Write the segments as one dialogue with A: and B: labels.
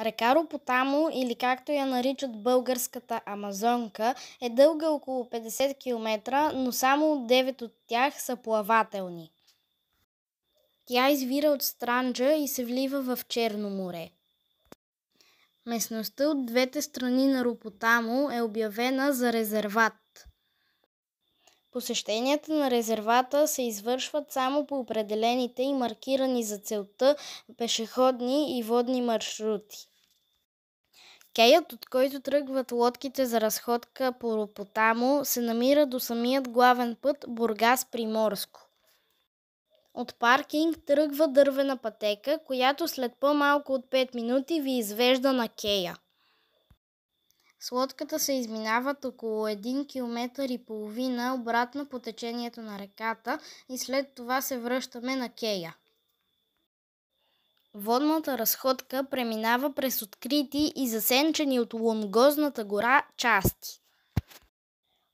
A: Река Ропотамо, или както я наричат българската Амазонка, е дълга около 50 км, но само 9 от тях са плавателни. Тя извира от Странджа и се влива в Черно море. Местността от двете страни на Ропотамо е обявена за резерват. Посещенията на резервата се извършват само по определените и маркирани за целта пешеходни и водни маршрути. Кеят, от който тръгват лодките за разходка по Ропотамо, се намира до самият главен път Бургас-Приморско. От паркинг тръгва дървена пътека, която след по-малко от 5 минути ви извежда на Кея. С лодката се изминават около 1 км и половина обратно по течението на реката и след това се връщаме на Кея. Водната разходка преминава през открити и засенчени от лунгозната гора части.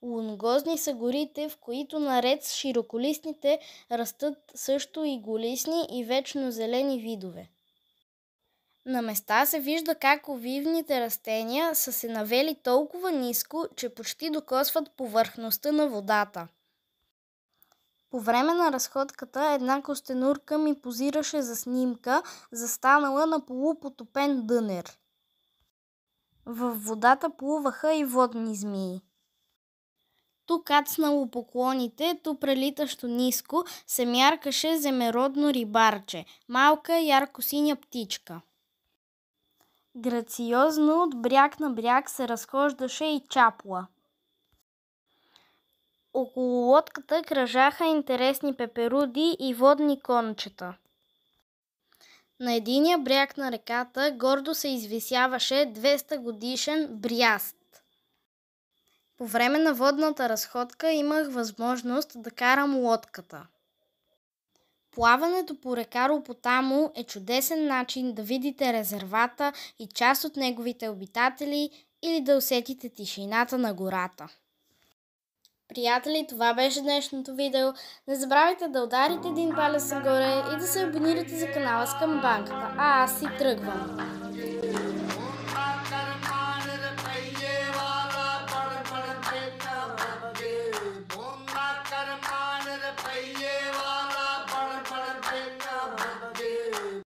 A: Лунгозни са горите, в които наред с широколистните растат също и голисни и вечно зелени видове. На места се вижда как овивните растения са се навели толкова ниско, че почти докосват повърхността на водата. По време на разходката една костенурка ми позираше за снимка, застанала на полупотопен дънер. Във водата плуваха и водни змии. Ту кацнало поклоните, ту прелитащо ниско, се мяркаше земеродно рибарче, малка ярко-синя птичка. Грациозно от бряг на бряг се разхождаше и чапла. Около лодката кръжаха интересни пеперуди и водни кончета. На единия бряг на реката гордо се извисяваше 200 годишен бряст. По време на водната разходка имах възможност да карам лодката. Плаването по река Ропотамо е чудесен начин да видите резервата и част от неговите обитатели или да усетите тишината на гората. Приятели, това беше днешното видео. Не забравяйте да ударите един палец нагоре и да се абонирате за канала с камбанката. А аз си тръгвам!